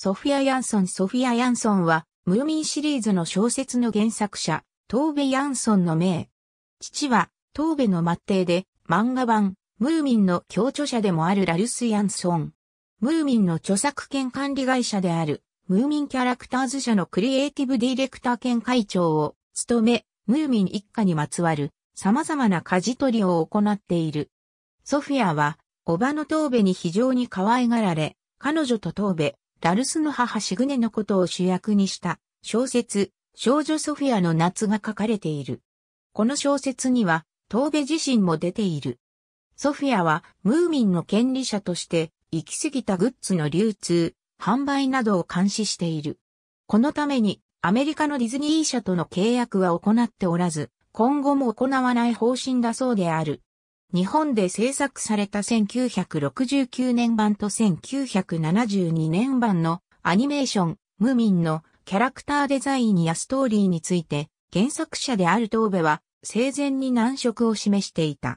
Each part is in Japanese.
ソフィア・ヤンソンソフィア・ヤンソンは、ムーミンシリーズの小説の原作者、トーベ・ヤンソンの名。父は、トーベの末弟で、漫画版、ムーミンの協著者でもあるラルス・ヤンソン。ムーミンの著作権管理会社である、ムーミンキャラクターズ社のクリエイティブディレクター兼会長を務め、ムーミン一家にまつわる様々な舵取りを行っている。ソフィアは、おばのトーベに非常に可愛がられ、彼女とトーベ、ラルスの母シグネのことを主役にした小説、少女ソフィアの夏が書かれている。この小説には、東部自身も出ている。ソフィアは、ムーミンの権利者として、行き過ぎたグッズの流通、販売などを監視している。このために、アメリカのディズニー社との契約は行っておらず、今後も行わない方針だそうである。日本で制作された1969年版と1972年版のアニメーション、ムーミンのキャラクターデザインやストーリーについて原作者である東部は生前に難色を示していた。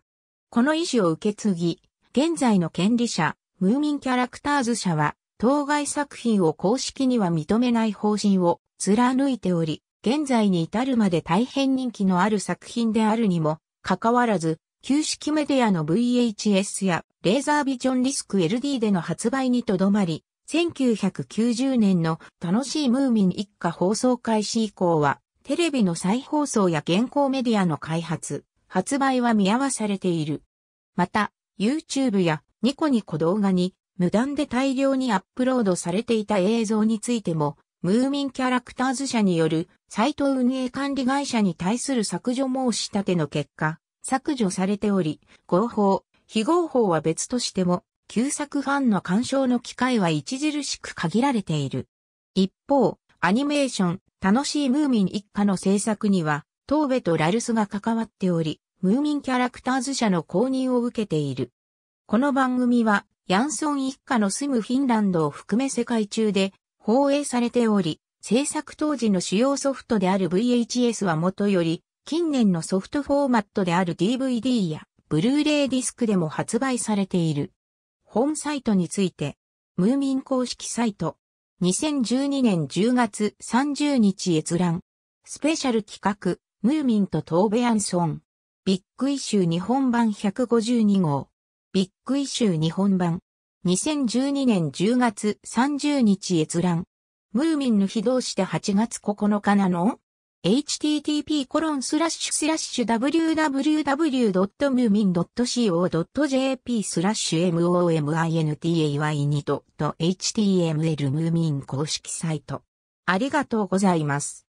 この意思を受け継ぎ、現在の権利者、ムーミンキャラクターズ社は、当該作品を公式には認めない方針を貫いており、現在に至るまで大変人気のある作品であるにも、かかわらず、旧式メディアの VHS やレーザービジョンリスク LD での発売にとどまり、1990年の楽しいムーミン一家放送開始以降は、テレビの再放送や現行メディアの開発、発売は見合わされている。また、YouTube やニコニコ動画に無断で大量にアップロードされていた映像についても、ムーミンキャラクターズ社によるサイト運営管理会社に対する削除申し立ての結果、削除されており、合法、非合法は別としても、旧作ファンの鑑賞の機会は著しく限られている。一方、アニメーション、楽しいムーミン一家の制作には、東部とラルスが関わっており、ムーミンキャラクターズ社の公認を受けている。この番組は、ヤンソン一家の住むフィンランドを含め世界中で放映されており、制作当時の主要ソフトである VHS はもとより、近年のソフトフォーマットである DVD やブルーレイディスクでも発売されている。本サイトについて、ムーミン公式サイト、2012年10月30日閲覧、スペシャル企画、ムーミンとトーベアンソン、ビッグイシュー日本版152号、ビッグイシュー日本版、2012年10月30日閲覧、ムーミンの日同士で8月9日なの http://www.moomin.co.jp スラッシュ m o m i n t a y 2 h t m l ムーミン公式サイト。ありがとうございます。